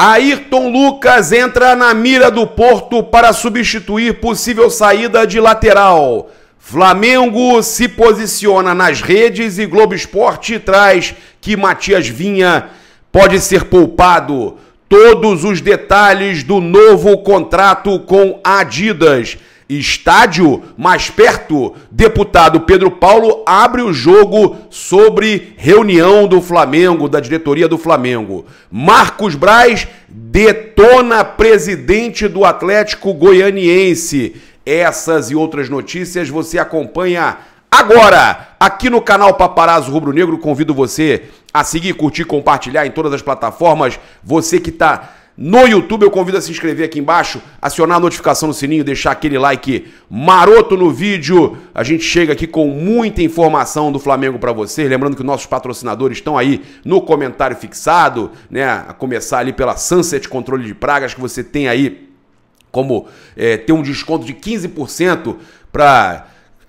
Ayrton Lucas entra na mira do Porto para substituir possível saída de lateral. Flamengo se posiciona nas redes e Globo Esporte traz que Matias Vinha pode ser poupado. Todos os detalhes do novo contrato com Adidas estádio mais perto, deputado Pedro Paulo abre o jogo sobre reunião do Flamengo, da diretoria do Flamengo. Marcos Braz detona presidente do Atlético Goianiense. Essas e outras notícias você acompanha agora aqui no canal Paparazzo Rubro Negro. Convido você a seguir, curtir, compartilhar em todas as plataformas. Você que está no YouTube. Eu convido a se inscrever aqui embaixo, acionar a notificação no sininho, deixar aquele like maroto no vídeo. A gente chega aqui com muita informação do Flamengo para vocês. Lembrando que nossos patrocinadores estão aí no comentário fixado, né? A começar ali pela Sunset Controle de Pragas, que você tem aí como é, ter um desconto de 15% para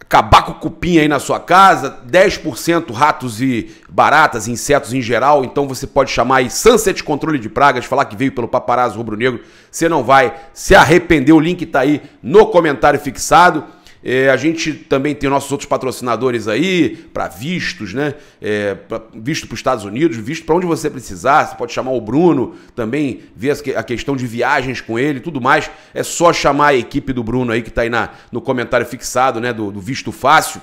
acabar com o cupim aí na sua casa, 10% ratos e baratas, insetos em geral, então você pode chamar aí Sunset Controle de Pragas, falar que veio pelo Paparazzo Rubro Negro, você não vai se arrepender, o link tá aí no comentário fixado. É, a gente também tem nossos outros patrocinadores aí, para vistos, né? É, pra, visto para os Estados Unidos, visto para onde você precisar. Você pode chamar o Bruno também, ver a questão de viagens com ele tudo mais. É só chamar a equipe do Bruno aí, que está aí na, no comentário fixado, né? do, do Visto Fácil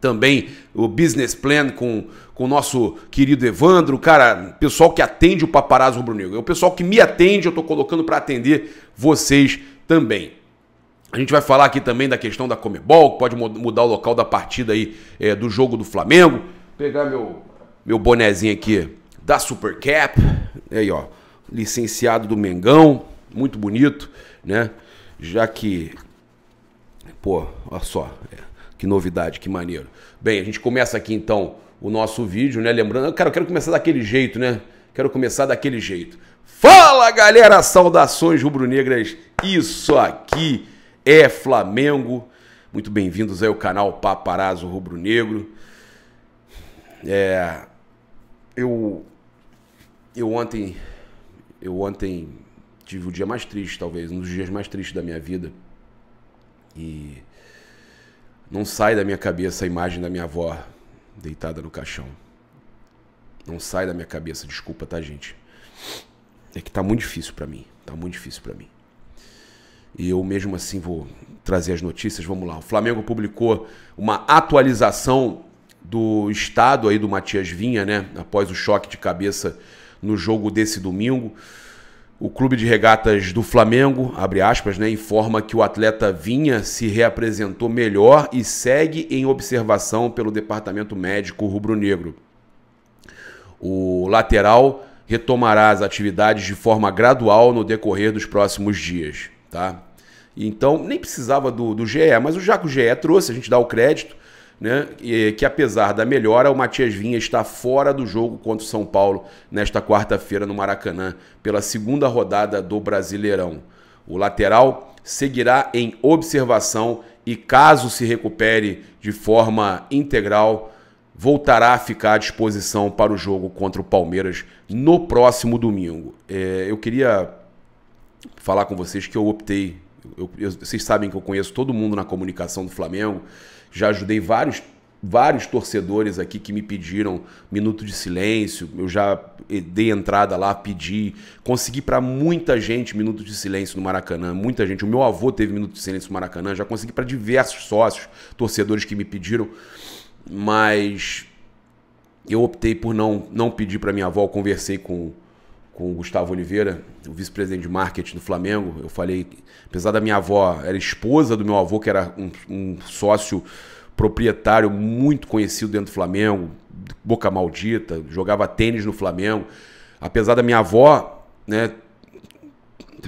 também o business plan com, com o nosso querido Evandro, cara, pessoal que atende o Paparazzo Bruno, Negro, é o pessoal que me atende, eu estou colocando para atender vocês também. A gente vai falar aqui também da questão da Comebol, que pode mudar o local da partida aí é, do jogo do Flamengo. Pegar meu, meu bonezinho aqui da Super Cap. Aí, ó. Licenciado do Mengão. Muito bonito, né? Já que. Pô, olha só. É, que novidade, que maneiro. Bem, a gente começa aqui então o nosso vídeo, né? Lembrando, cara, eu quero começar daquele jeito, né? Quero começar daquele jeito. Fala galera, saudações rubro-negras. Isso aqui é Flamengo. Muito bem-vindos ao canal Paparazzo Rubro Negro. É, eu, eu ontem, eu ontem tive o dia mais triste, talvez um dos dias mais tristes da minha vida. E não sai da minha cabeça a imagem da minha avó deitada no caixão. Não sai da minha cabeça, desculpa, tá, gente? É que tá muito difícil para mim, tá muito difícil para mim. E eu mesmo assim vou trazer as notícias. Vamos lá. O Flamengo publicou uma atualização do estado aí do Matias Vinha, né? Após o choque de cabeça no jogo desse domingo. O Clube de Regatas do Flamengo, abre aspas, né, informa que o atleta Vinha se reapresentou melhor e segue em observação pelo Departamento Médico Rubro-Negro. O lateral retomará as atividades de forma gradual no decorrer dos próximos dias, tá? Então, nem precisava do, do GE, mas o já que o GE trouxe, a gente dá o crédito, né? E, que apesar da melhora, o Matias Vinha está fora do jogo contra o São Paulo nesta quarta-feira no Maracanã, pela segunda rodada do Brasileirão. O lateral seguirá em observação e, caso se recupere de forma integral, voltará a ficar à disposição para o jogo contra o Palmeiras no próximo domingo. É, eu queria falar com vocês que eu optei eu, eu, vocês sabem que eu conheço todo mundo na comunicação do Flamengo. Já ajudei vários, vários torcedores aqui que me pediram minuto de silêncio. Eu já eh, dei entrada lá, pedi. Consegui para muita gente minuto de silêncio no Maracanã. Muita gente. O meu avô teve minuto de silêncio no Maracanã. Já consegui para diversos sócios, torcedores que me pediram. Mas eu optei por não, não pedir para minha avó. Eu conversei com com o Gustavo Oliveira, o vice-presidente de marketing do Flamengo. Eu falei, apesar da minha avó, era esposa do meu avô, que era um, um sócio proprietário muito conhecido dentro do Flamengo, boca maldita, jogava tênis no Flamengo. Apesar da minha avó né,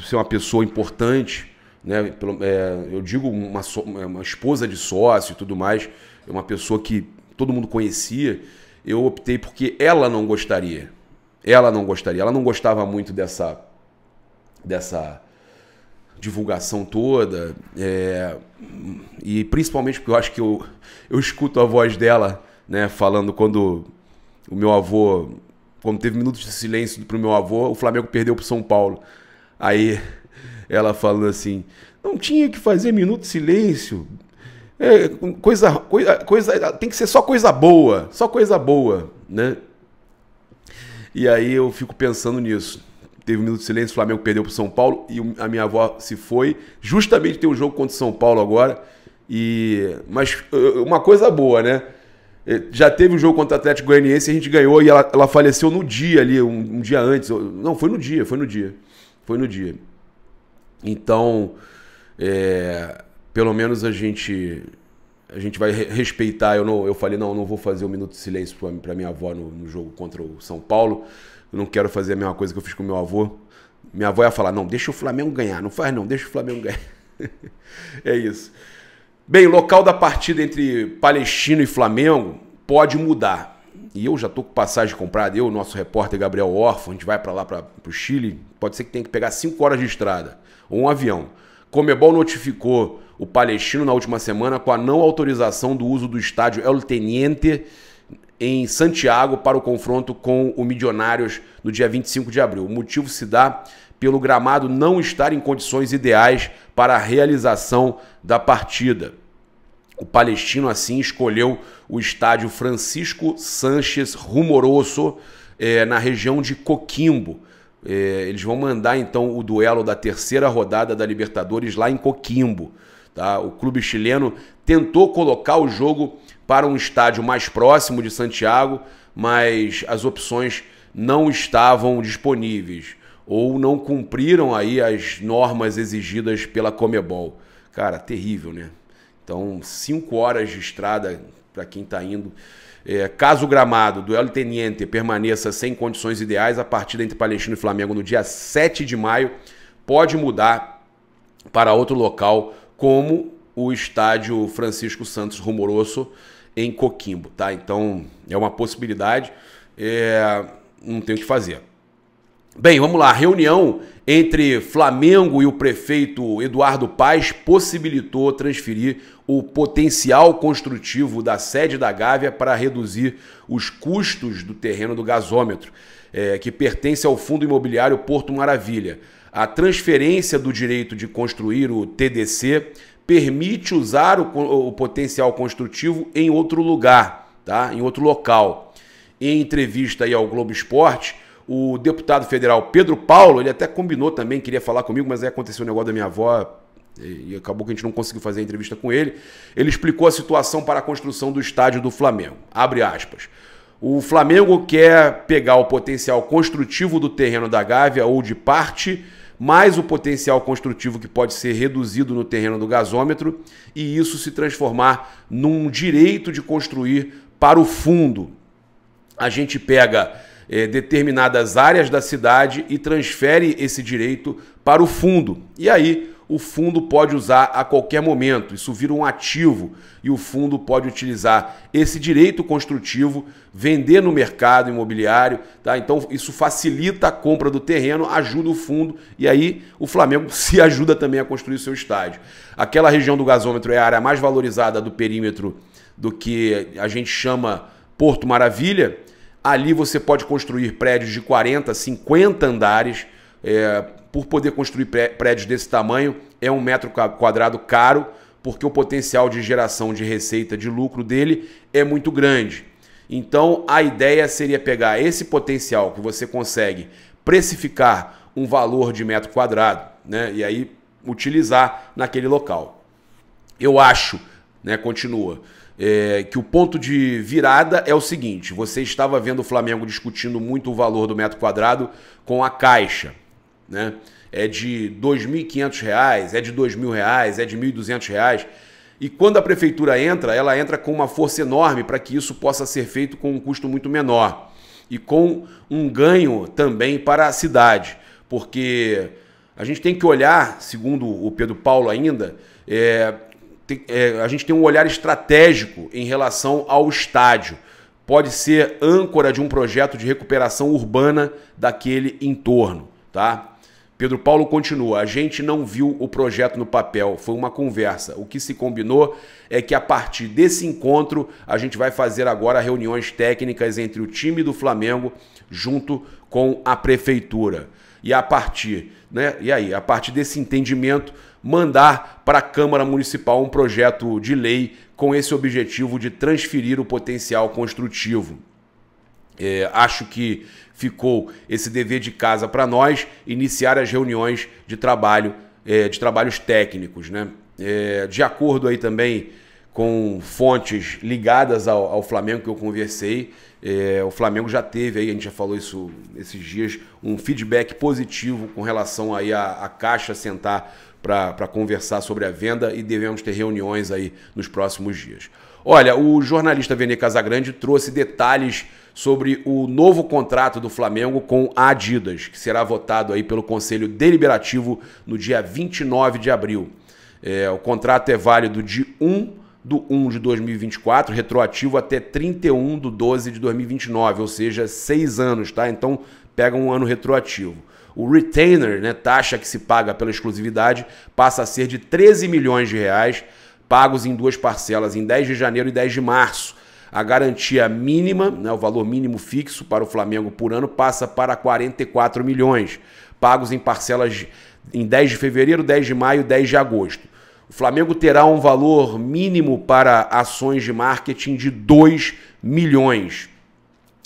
ser uma pessoa importante, né, é, eu digo uma, uma esposa de sócio e tudo mais, é uma pessoa que todo mundo conhecia, eu optei porque ela não gostaria ela não gostaria, ela não gostava muito dessa dessa divulgação toda é, e principalmente porque eu acho que eu, eu escuto a voz dela né falando quando o meu avô quando teve minutos de silêncio para o meu avô o Flamengo perdeu para o São Paulo aí ela falando assim não tinha que fazer minuto de silêncio é, coisa, coisa coisa tem que ser só coisa boa só coisa boa né e aí eu fico pensando nisso. Teve um minuto de silêncio, o Flamengo perdeu para o São Paulo e a minha avó se foi. Justamente tem um jogo contra o São Paulo agora. E mas uma coisa boa, né? É, já teve um jogo contra o Atlético Goianiense, a gente ganhou e ela, ela faleceu no dia ali, um, um dia antes. Não, foi no dia, foi no dia. Foi no dia. Então, é, pelo menos a gente a gente vai respeitar. Eu, não, eu falei, não, não vou fazer um minuto de silêncio para minha avó no, no, jogo contra o São Paulo. Eu não quero fazer a mesma coisa que eu fiz com meu avô. Minha avó ia falar, não, deixa o Flamengo ganhar. Não faz não, deixa o Flamengo ganhar. é isso. Bem, local da partida entre Palestino e Flamengo pode mudar. E eu já tô com passagem comprada. Eu, nosso repórter Gabriel Orfo, a gente vai para lá, para o Chile. Pode ser que tenha que pegar 5 horas de estrada ou um avião. Comebol notificou o palestino na última semana com a não autorização do uso do estádio El Teniente em Santiago para o confronto com o Milionários no dia 25 de abril. O motivo se dá pelo gramado não estar em condições ideais para a realização da partida. O palestino assim escolheu o estádio Francisco Sanches Rumoroso é, na região de Coquimbo. É, eles vão mandar então o duelo da terceira rodada da Libertadores lá em Coquimbo. Tá? O clube chileno tentou colocar o jogo para um estádio mais próximo de Santiago, mas as opções não estavam disponíveis ou não cumpriram aí as normas exigidas pela Comebol. Cara, terrível, né? Então, cinco horas de estrada para quem está indo. É, caso o gramado do El Teniente permaneça sem condições ideais, a partida entre Palestino e Flamengo no dia 7 de maio pode mudar para outro local como o estádio Francisco Santos Rumoroso em Coquimbo, tá? Então é uma possibilidade, é... não tem o que fazer. Bem, vamos lá. Reunião entre Flamengo e o prefeito Eduardo Paes possibilitou transferir o potencial construtivo da sede da Gávea para reduzir os custos do terreno do gasômetro, é, que pertence ao fundo imobiliário Porto Maravilha. A transferência do direito de construir o TDC permite usar o, o potencial construtivo em outro lugar, tá? em outro local. Em entrevista aí ao Globo Esporte, o deputado federal Pedro Paulo, ele até combinou também, queria falar comigo, mas aí aconteceu o um negócio da minha avó e acabou que a gente não conseguiu fazer a entrevista com ele. Ele explicou a situação para a construção do estádio do Flamengo. Abre aspas. O Flamengo quer pegar o potencial construtivo do terreno da Gávea ou de parte mais o potencial construtivo que pode ser reduzido no terreno do gasômetro e isso se transformar num direito de construir para o fundo. A gente pega é, determinadas áreas da cidade e transfere esse direito para o fundo. E aí o fundo pode usar a qualquer momento. Isso vira um ativo e o fundo pode utilizar esse direito construtivo, vender no mercado imobiliário, tá? Então isso facilita a compra do terreno, ajuda o fundo e aí o Flamengo se ajuda também a construir seu estádio. Aquela região do gasômetro é a área mais valorizada do perímetro do que a gente chama Porto Maravilha. Ali você pode construir prédios de 40, 50 andares. É, por poder construir prédios desse tamanho, é um metro quadrado caro, porque o potencial de geração de receita de lucro dele é muito grande. Então a ideia seria pegar esse potencial que você consegue precificar um valor de metro quadrado, né? E aí utilizar naquele local. Eu acho, né? Continua. É, que o ponto de virada é o seguinte: você estava vendo o Flamengo discutindo muito o valor do metro quadrado com a Caixa né? É de R$ 2.500, é de R$ 2.000, é de R$ 1.200. E quando a prefeitura entra, ela entra com uma força enorme para que isso possa ser feito com um custo muito menor e com um ganho também para a cidade, porque a gente tem que olhar, segundo o Pedro Paulo ainda, é, tem, é, a gente tem um olhar estratégico em relação ao estádio. Pode ser âncora de um projeto de recuperação urbana daquele entorno, tá? Pedro Paulo continua: a gente não viu o projeto no papel, foi uma conversa. O que se combinou é que a partir desse encontro a gente vai fazer agora reuniões técnicas entre o time do Flamengo junto com a prefeitura. E a partir, né? E aí, a partir desse entendimento, mandar para a Câmara Municipal um projeto de lei com esse objetivo de transferir o potencial construtivo. É, acho que ficou esse dever de casa para nós iniciar as reuniões de trabalho, é, de trabalhos técnicos. Né? É, de acordo aí também com fontes ligadas ao, ao Flamengo que eu conversei, é, o Flamengo já teve aí, a gente já falou isso esses dias, um feedback positivo com relação aí a, a Caixa sentar para conversar sobre a venda e devemos ter reuniões aí nos próximos dias. Olha, o jornalista Vene Casagrande trouxe detalhes sobre o novo contrato do Flamengo com a Adidas, que será votado aí pelo Conselho Deliberativo no dia 29 de abril. É, o contrato é válido de 1 de 1 de 2024, retroativo até 31 de 12 de 2029, ou seja, seis anos, tá? Então pega um ano retroativo. O retainer, né, taxa que se paga pela exclusividade, passa a ser de 13 milhões de reais, pagos em duas parcelas, em 10 de janeiro e 10 de março a garantia mínima, né, o valor mínimo fixo para o Flamengo por ano, passa para 44 milhões, pagos em parcelas em 10 de fevereiro, 10 de maio, 10 de agosto. O Flamengo terá um valor mínimo para ações de marketing de 2 milhões.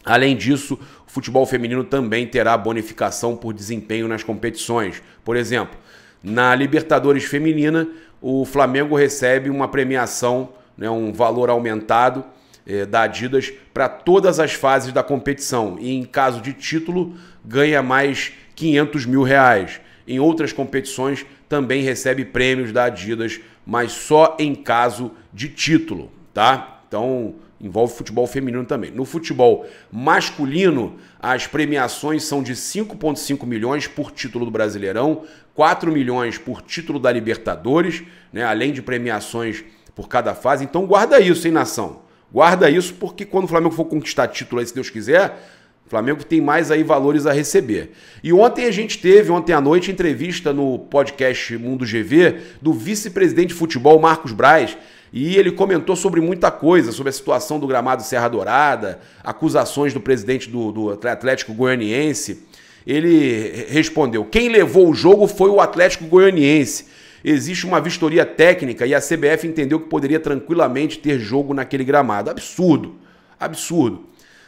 Além disso, o futebol feminino também terá bonificação por desempenho nas competições. Por exemplo, na Libertadores Feminina, o Flamengo recebe uma premiação, né, um valor aumentado é, da Adidas para todas as fases da competição. E em caso de título, ganha mais 500 mil reais. Em outras competições, também recebe prêmios da Adidas, mas só em caso de título, tá? Então, envolve futebol feminino também. No futebol masculino, as premiações são de 5,5 milhões por título do Brasileirão, 4 milhões por título da Libertadores, né? além de premiações por cada fase. Então guarda isso, hein, nação? Guarda isso, porque quando o Flamengo for conquistar título aí, se Deus quiser, o Flamengo tem mais aí valores a receber. E ontem a gente teve, ontem à noite, entrevista no podcast Mundo GV do vice-presidente de futebol, Marcos Braz, e ele comentou sobre muita coisa, sobre a situação do gramado Serra Dourada, acusações do presidente do, do Atlético Goianiense. Ele respondeu: quem levou o jogo foi o Atlético Goianiense Existe uma vistoria técnica e a CBF entendeu que poderia tranquilamente ter jogo naquele gramado. Absurdo. Absurdo.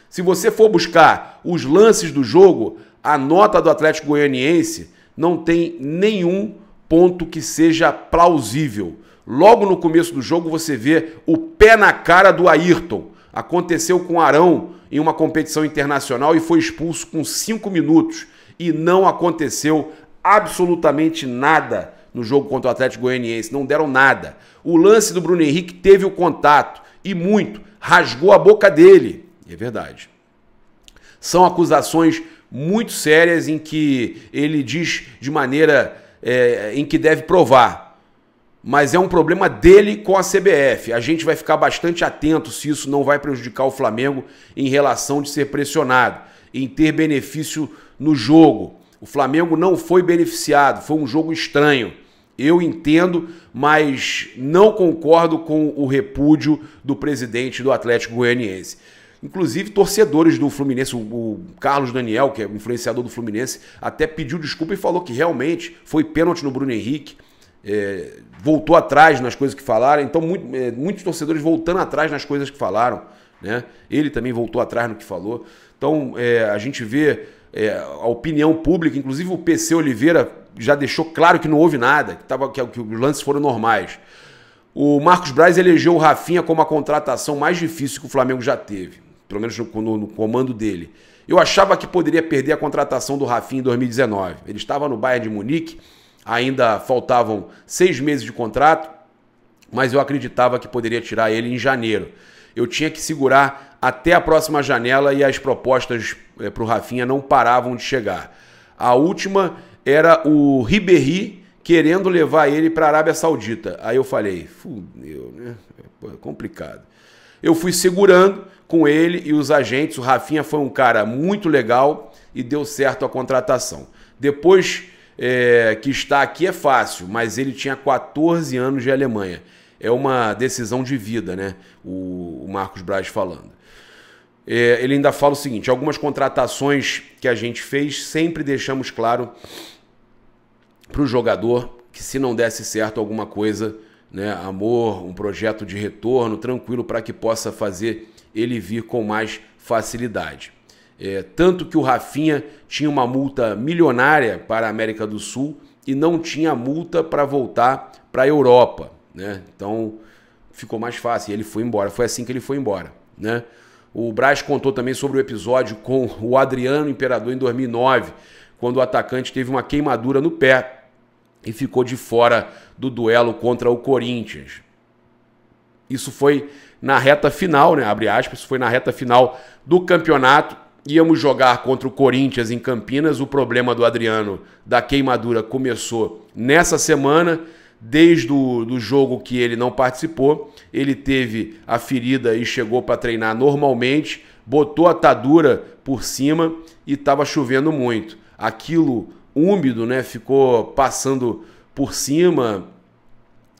Se você for buscar os lances do jogo, a nota do Atlético Goianiense não tem nenhum ponto que seja plausível. Logo no começo do jogo você vê o pé na cara do Ayrton. Aconteceu com Arão em uma competição internacional e foi expulso com cinco minutos. E não aconteceu absolutamente nada no jogo contra o Atlético Goianiense, não deram nada. O lance do Bruno Henrique teve o contato e muito, rasgou a boca dele. É verdade. São acusações muito sérias em que ele diz de maneira é, em que deve provar. Mas é um problema dele com a CBF. A gente vai ficar bastante atento se isso não vai prejudicar o Flamengo em relação de ser pressionado, em ter benefício no jogo. O Flamengo não foi beneficiado, foi um jogo estranho. Eu entendo, mas não concordo com o repúdio do presidente do Atlético Goianiense. Inclusive, torcedores do Fluminense, o Carlos Daniel, que é influenciador do Fluminense, até pediu desculpa e falou que realmente foi pênalti no Bruno Henrique. É, voltou atrás nas coisas que falaram. Então, muito, é, muitos torcedores voltando atrás nas coisas que falaram. Né? Ele também voltou atrás no que falou. Então, é, a gente vê é, a opinião pública, inclusive o PC Oliveira já deixou claro que não houve nada, que, tava, que, que os lances foram normais. O Marcos Braz elegeu o Rafinha como a contratação mais difícil que o Flamengo já teve, pelo menos no, no, no comando dele. Eu achava que poderia perder a contratação do Rafinha em 2019. Ele estava no Bayern de Munique, ainda faltavam seis meses de contrato, mas eu acreditava que poderia tirar ele em janeiro. Eu tinha que segurar até a próxima janela e as propostas eh, para o Rafinha não paravam de chegar. A última era o Ribéry querendo levar ele para a Arábia Saudita. Aí eu falei, fudeu, né? Pô, é complicado. Eu fui segurando com ele e os agentes. O Rafinha foi um cara muito legal e deu certo a contratação. Depois é, que está aqui é fácil, mas ele tinha 14 anos de Alemanha. É uma decisão de vida, né? O, o Marcos Braz falando. É, ele ainda fala o seguinte: algumas contratações que a gente fez sempre deixamos claro para o jogador que se não desse certo alguma coisa, né, amor, um projeto de retorno tranquilo para que possa fazer ele vir com mais facilidade. É, tanto que o Rafinha tinha uma multa milionária para a América do Sul e não tinha multa para voltar para a Europa. Né? Então ficou mais fácil e ele foi embora. Foi assim que ele foi embora. Né? O Braz contou também sobre o episódio com o Adriano Imperador em 2009, quando o atacante teve uma queimadura no pé e ficou de fora do duelo contra o Corinthians. Isso foi na reta final, né? Abre aspas, isso foi na reta final do campeonato. Íamos jogar contra o Corinthians em Campinas. O problema do Adriano da queimadura começou nessa semana. Desde o do jogo que ele não participou, ele teve a ferida e chegou para treinar normalmente, botou a atadura por cima e estava chovendo muito. Aquilo úmido, né? Ficou passando por cima.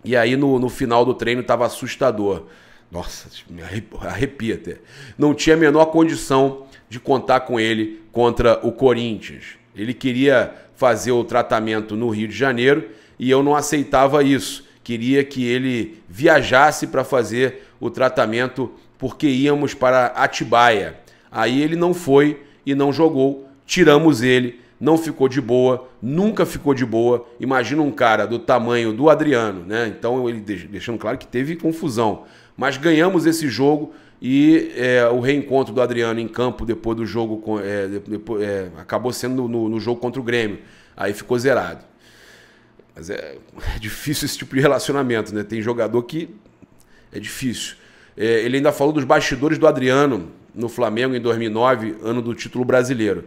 E aí no, no final do treino estava assustador. Nossa, me arrepia até. Não tinha a menor condição de contar com ele contra o Corinthians. Ele queria fazer o tratamento no Rio de Janeiro e eu não aceitava isso. Queria que ele viajasse para fazer o tratamento porque íamos para Atibaia. Aí ele não foi e não jogou. Tiramos ele não ficou de boa, nunca ficou de boa. Imagina um cara do tamanho do Adriano, né? Então ele deixando claro que teve confusão. Mas ganhamos esse jogo e é, o reencontro do Adriano em campo depois do jogo é, depois, é, acabou sendo no, no, jogo contra o Grêmio. Aí ficou zerado. Mas é, é, difícil esse tipo de relacionamento, né? Tem jogador que é difícil. É, ele ainda falou dos bastidores do Adriano no Flamengo em 2009, ano do título brasileiro.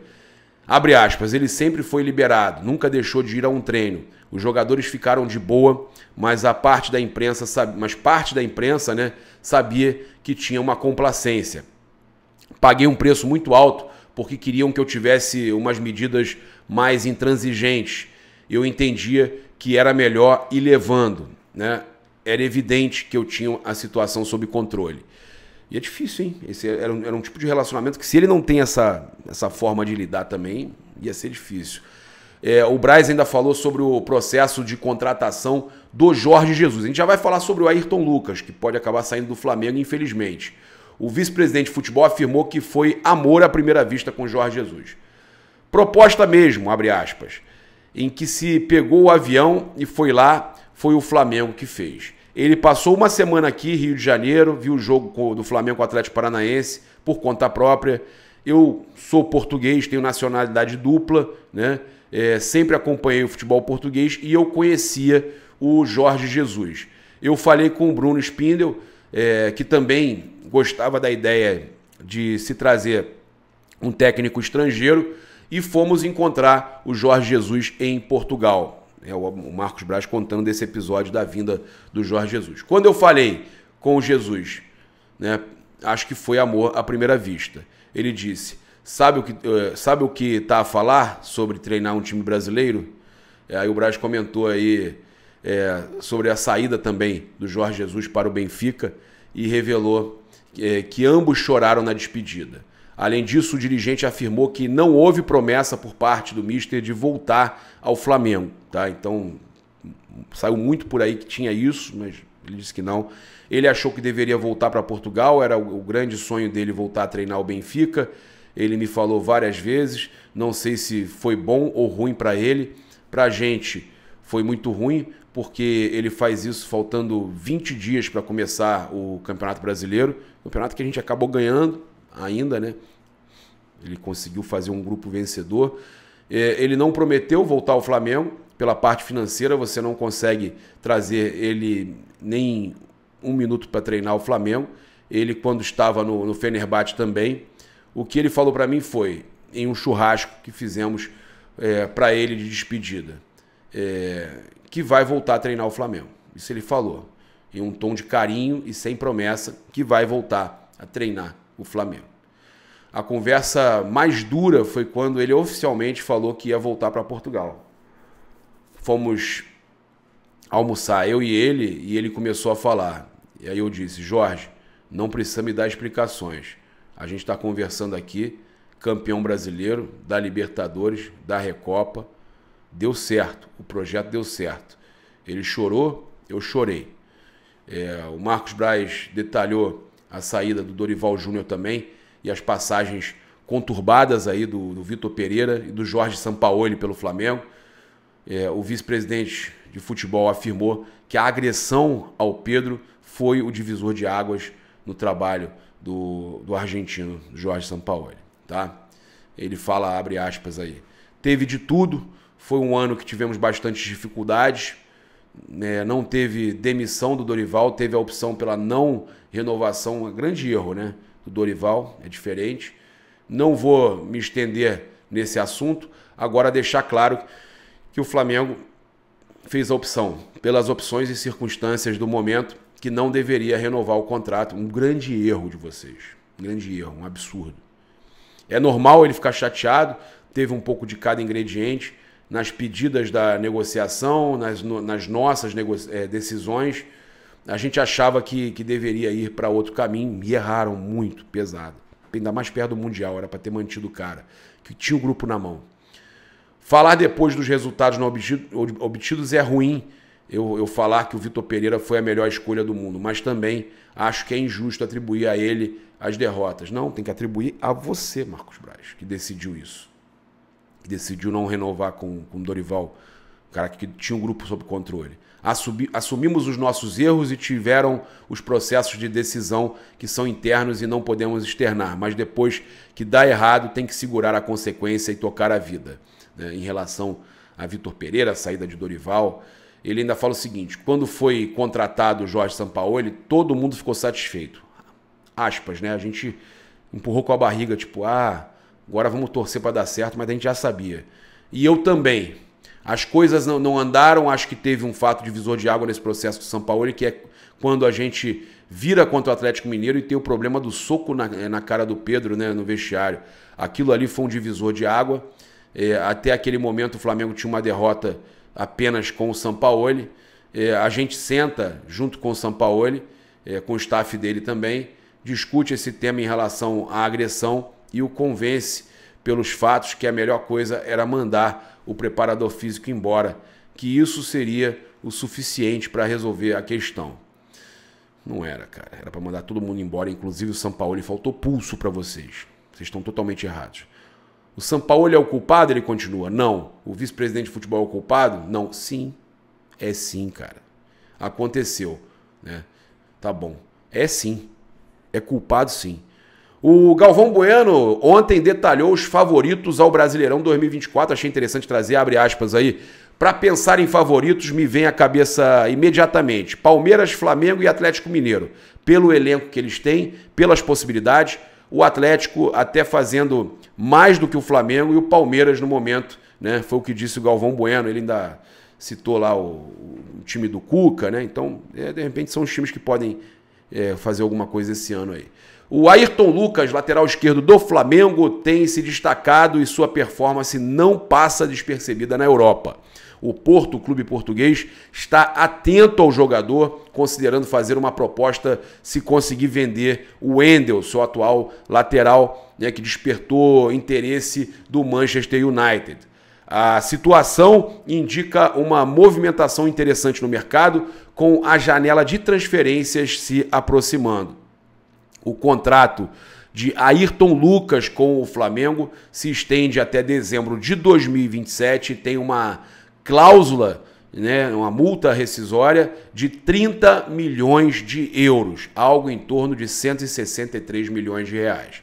Abre aspas, ele sempre foi liberado, nunca deixou de ir a um treino. Os jogadores ficaram de boa, mas a parte da imprensa, mas parte da imprensa, né, sabia que tinha uma complacência. Paguei um preço muito alto porque queriam que eu tivesse umas medidas mais intransigentes. Eu entendia que era melhor ir levando, né? Era evidente que eu tinha a situação sob controle. E é difícil, hein? Esse é, era um, era um tipo de relacionamento que se ele não tem essa, essa forma de lidar também, ia ser difícil. É, o Braz ainda falou sobre o processo de contratação do Jorge Jesus. A gente já vai falar sobre o Ayrton Lucas, que pode acabar saindo do Flamengo, infelizmente. O vice-presidente de futebol afirmou que foi amor à primeira vista com Jorge Jesus. Proposta mesmo, abre aspas, em que se pegou o avião e foi lá, foi o Flamengo que fez. Ele passou uma semana aqui, Rio de Janeiro, viu o jogo do Flamengo com o Atlético Paranaense por conta própria. Eu sou português, tenho nacionalidade dupla, né? É, sempre acompanhei o futebol português e eu conhecia o Jorge Jesus. Eu falei com o Bruno Spindel, é, que também gostava da ideia de se trazer um técnico estrangeiro, e fomos encontrar o Jorge Jesus em Portugal. É o Marcos Braz contando desse episódio da vinda do Jorge Jesus. Quando eu falei com o Jesus, né, acho que foi amor à primeira vista. Ele disse: Sabe o que eh, sabe o que tá a falar sobre treinar um time brasileiro? Eh, aí o Braz comentou aí é, sobre a saída também do Jorge Jesus para o Benfica e revelou é, que ambos choraram na despedida. Além disso, o dirigente afirmou que não houve promessa por parte do Mister de voltar ao Flamengo. Tá? Então, saiu muito por aí que tinha isso, mas ele disse que não. Ele achou que deveria voltar para Portugal, era o grande sonho dele voltar a treinar o Benfica. Ele me falou várias vezes, não sei se foi bom ou ruim para ele. Para a gente foi muito ruim, porque ele faz isso faltando 20 dias para começar o Campeonato Brasileiro, campeonato que a gente acabou ganhando, ainda, né? Ele conseguiu fazer um grupo vencedor. É, ele não prometeu voltar ao Flamengo. Pela parte financeira, você não consegue trazer ele nem um minuto para treinar o Flamengo. Ele, quando estava no, no Fenerbahçe também, o que ele falou para mim foi, em um churrasco que fizemos é, para ele de despedida, é, que vai voltar a treinar o Flamengo. Isso ele falou, em um tom de carinho e sem promessa, que vai voltar a treinar o Flamengo. A conversa mais dura foi quando ele oficialmente falou que ia voltar para Portugal. Fomos almoçar, eu e ele, e ele começou a falar. E aí eu disse: Jorge, não precisa me dar explicações. A gente está conversando aqui, campeão brasileiro, da Libertadores, da Recopa. Deu certo, o projeto deu certo. Ele chorou, eu chorei. É, o Marcos Braz detalhou a saída do Dorival Júnior também e as passagens conturbadas aí do, do Vitor Pereira e do Jorge Sampaoli pelo Flamengo. É, o vice-presidente de futebol afirmou que a agressão ao Pedro foi o divisor de águas no trabalho do, do argentino Jorge Sampaoli. Tá? Ele fala, abre aspas aí. Teve de tudo, foi um ano que tivemos bastantes dificuldades, né? não teve demissão do Dorival, teve a opção pela não renovação um grande erro, né? Do Dorival, é diferente. Não vou me estender nesse assunto. Agora deixar claro que o Flamengo fez a opção, pelas opções e circunstâncias do momento, que não deveria renovar o contrato. Um grande erro de vocês. Um grande erro, um absurdo. É normal ele ficar chateado, teve um pouco de cada ingrediente nas pedidas da negociação, nas, nas nossas nego... é, eh, decisões a gente achava que, que deveria ir para outro caminho e erraram muito pesado. Ainda mais perto do Mundial, era para ter mantido o cara, que tinha o grupo na mão. Falar depois dos resultados não obtidos é ruim, eu, eu, falar que o Vitor Pereira foi a melhor escolha do mundo, mas também acho que é injusto atribuir a ele as derrotas. Não, tem que atribuir a você, Marcos Braz, que decidiu isso. Que decidiu não renovar com o Dorival, o cara que tinha o grupo sob controle assumimos os nossos erros e tiveram os processos de decisão que são internos e não podemos externar, mas depois que dá errado, tem que segurar a consequência e tocar a vida. Né? Em relação a Vitor Pereira, a saída de Dorival, ele ainda fala o seguinte: quando foi contratado o Jorge Sampaoli, todo mundo ficou satisfeito. Aspas, né? A gente empurrou com a barriga, tipo, ah, agora vamos torcer para dar certo, mas a gente já sabia. E eu também, as coisas não, não andaram, acho que teve um fato divisor de água nesse processo do São Paulo, que é quando a gente vira contra o Atlético Mineiro e tem o problema do soco na, eh, na cara do Pedro, né, no vestiário. Aquilo ali foi um divisor de água. É, até aquele momento o Flamengo tinha uma derrota apenas com o Sampaoli. É, a gente senta junto com o Sampaoli, é, com o staff dele também, discute esse tema em relação à agressão e o convence pelos fatos que a melhor coisa era mandar o preparador físico embora, que isso seria o suficiente para resolver a questão. Não era, cara. Era para mandar todo mundo embora, inclusive o São Paulo. E faltou pulso para vocês. Vocês estão totalmente errados. O São Paulo é o culpado? Ele continua. Não. O vice-presidente de futebol é o culpado? Não. Sim. É sim, cara. Aconteceu, né? Tá bom. É sim. É culpado sim. O Galvão Bueno ontem detalhou os favoritos ao Brasileirão 2024. Achei interessante trazer, abre aspas aí. Para pensar em favoritos, me vem à cabeça imediatamente: Palmeiras, Flamengo e Atlético Mineiro. Pelo elenco que eles têm, pelas possibilidades, o Atlético até fazendo mais do que o Flamengo e o Palmeiras no momento, né? Foi o que disse o Galvão Bueno, ele ainda citou lá o, o time do Cuca, né? Então, é, de repente, são os times que podem é, fazer alguma coisa esse ano aí. O Ayrton Lucas, lateral esquerdo do Flamengo, tem se destacado e sua performance não passa despercebida na Europa. O Porto, clube português, está atento ao jogador, considerando fazer uma proposta se conseguir vender o Endel, seu atual lateral, né, que despertou interesse do Manchester United. A situação indica uma movimentação interessante no mercado, com a janela de transferências se aproximando. O contrato de Ayrton Lucas com o Flamengo se estende até dezembro de 2027 e tem uma cláusula, né, uma multa rescisória de 30 milhões de euros, algo em torno de 163 milhões de reais.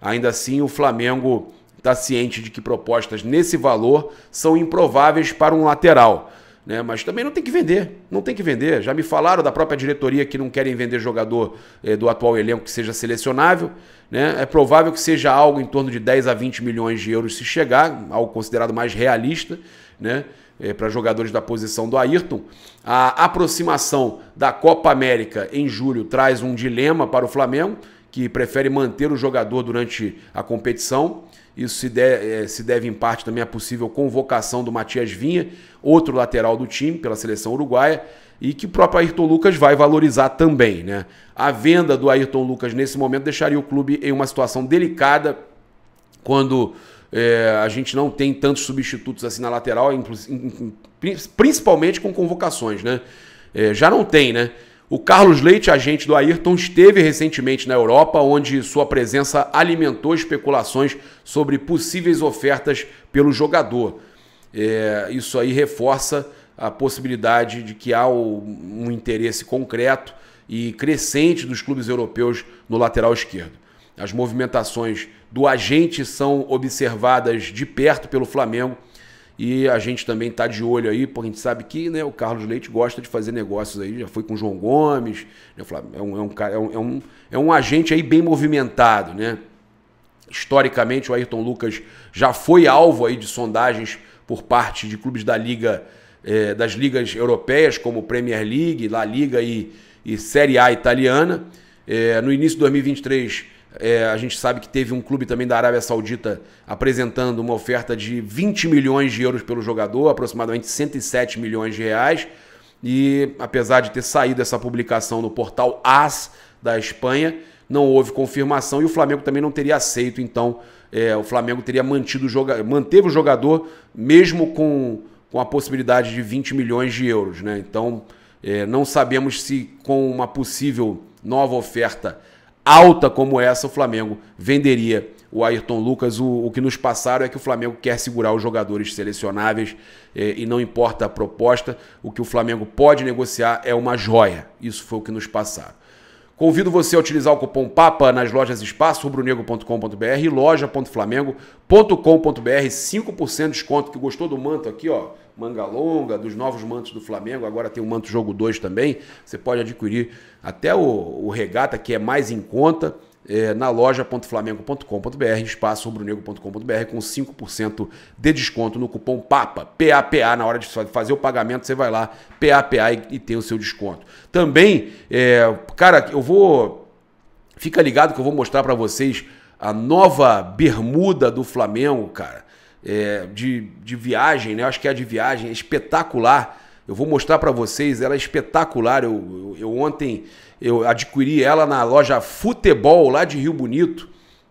Ainda assim, o Flamengo está ciente de que propostas nesse valor são improváveis para um lateral né? Mas também não tem que vender, não tem que vender. Já me falaram da própria diretoria que não querem vender jogador eh, do atual elenco que seja selecionável. Né? É provável que seja algo em torno de 10 a 20 milhões de euros se chegar, algo considerado mais realista. Né? É, eh, para jogadores da posição do Ayrton. A aproximação da Copa América em julho traz um dilema para o Flamengo, que prefere manter o jogador durante a competição. Isso se, de, é, se deve em parte também à possível convocação do Matias Vinha, outro lateral do time pela seleção uruguaia, e que o próprio Ayrton Lucas vai valorizar também. Né? A venda do Ayrton Lucas nesse momento deixaria o clube em uma situação delicada quando é, a gente não tem tantos substitutos assim na lateral, principalmente com convocações. Né? É, já não tem, né? O Carlos Leite, agente do Ayrton, esteve recentemente na Europa, onde sua presença alimentou especulações sobre possíveis ofertas pelo jogador. É, isso aí reforça a possibilidade de que há um interesse concreto e crescente dos clubes europeus no lateral esquerdo. As movimentações do agente são observadas de perto pelo Flamengo e a gente também está de olho aí, porque a gente sabe que né, o Carlos Leite gosta de fazer negócios aí, já foi com o João Gomes, né, é, um, é, um, é, um, é, um, é um agente aí bem movimentado, né? Historicamente, o Ayrton Lucas já foi alvo aí de sondagens por parte de clubes da liga, é, das ligas europeias, como Premier League, La Liga e, e Série A italiana. É, no início de 2023, é, a gente sabe que teve um clube também da Arábia Saudita apresentando uma oferta de 20 milhões de euros pelo jogador, aproximadamente 107 milhões de reais. E apesar de ter saído essa publicação no portal AS da Espanha, não houve confirmação e o Flamengo também não teria aceito. Então, é, o Flamengo teria mantido o jogador, manteve o jogador mesmo com, com a possibilidade de 20 milhões de euros. Né? Então, é, não sabemos se com uma possível nova oferta alta como essa, o Flamengo venderia o Ayrton Lucas. O, o que nos passaram é que o Flamengo quer segurar os jogadores selecionáveis eh, e não importa a proposta, o que o Flamengo pode negociar é uma joia. Isso foi o que nos passaram. Convido você a utilizar o cupom PAPA nas lojas espaço rubronegro.com.br e loja.flamengo.com.br, 5% de desconto. Que gostou do manto aqui, ó? manga longa, dos novos mantos do Flamengo, agora tem o manto jogo 2 também. Você pode adquirir até o, o regata, que é mais em conta, é, na loja.flamengo.com.br, espaço rubronegro.com.br, com 5% de desconto no cupom PAPA, PAPA, na hora de fazer o pagamento, você vai lá, PAPA e, e tem o seu desconto. Também, é, cara, eu vou. Fica ligado que eu vou mostrar para vocês a nova bermuda do Flamengo, cara é, de, de viagem, né? Acho que é a de viagem, é espetacular. Eu vou mostrar para vocês, ela é espetacular. Eu, eu, eu, ontem eu adquiri ela na loja Futebol lá de Rio Bonito.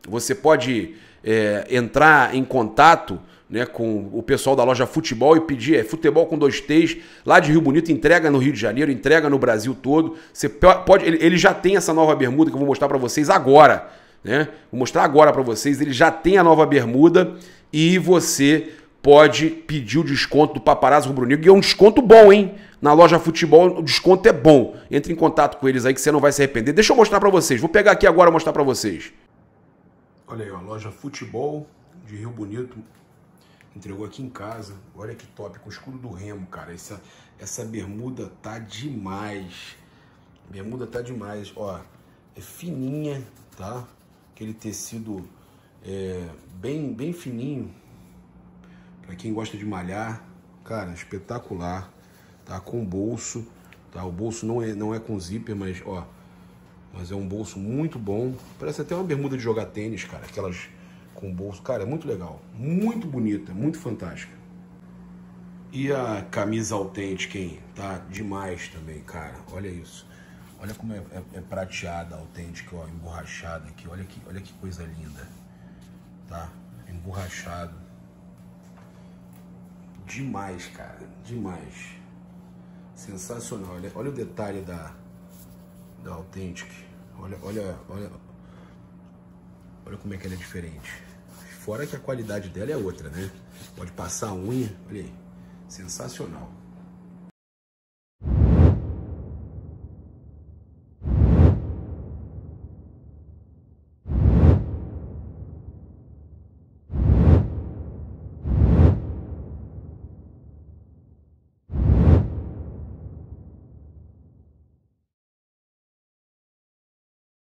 Você pode é, entrar em contato né, com o pessoal da loja Futebol e pedir é, futebol com dois T's lá de Rio Bonito, entrega no Rio de Janeiro, entrega no Brasil todo. Você pode, ele, ele já tem essa nova bermuda que eu vou mostrar para vocês agora. Né? Vou mostrar agora para vocês. Ele já tem a nova bermuda e você pode pedir o desconto do Paparazzo Rubro Negro. E é um desconto bom, hein? Na loja futebol, o desconto é bom. Entre em contato com eles aí que você não vai se arrepender. Deixa eu mostrar para vocês. Vou pegar aqui agora e mostrar para vocês. Olha aí, ó, loja futebol de Rio Bonito entregou aqui em casa. Olha que top, com o escudo do Remo, cara. Essa, essa bermuda tá demais. Bermuda tá demais, ó. É fininha, tá? Aquele tecido é, bem, bem fininho, para quem gosta de malhar, cara, espetacular, tá? Com bolso, tá? O bolso não é, não é com zíper, mas ó, mas é um bolso muito bom. Parece até uma bermuda de jogar tênis, cara, aquelas com bolso, cara, é muito legal, muito bonita, muito fantástica. E a camisa autêntica, hein? Tá demais também, cara. Olha isso. Olha como é, é, é prateada, autêntica, ó, emborrachada aqui. Olha que, olha que coisa linda tá? Emborrachado. Demais, cara. Demais. Sensacional. Olha, olha o detalhe da, da Authentic. Olha, olha, olha. Olha como é que ela é diferente. Fora que a qualidade dela é outra, né? Pode passar a unha. Olha aí. Sensacional.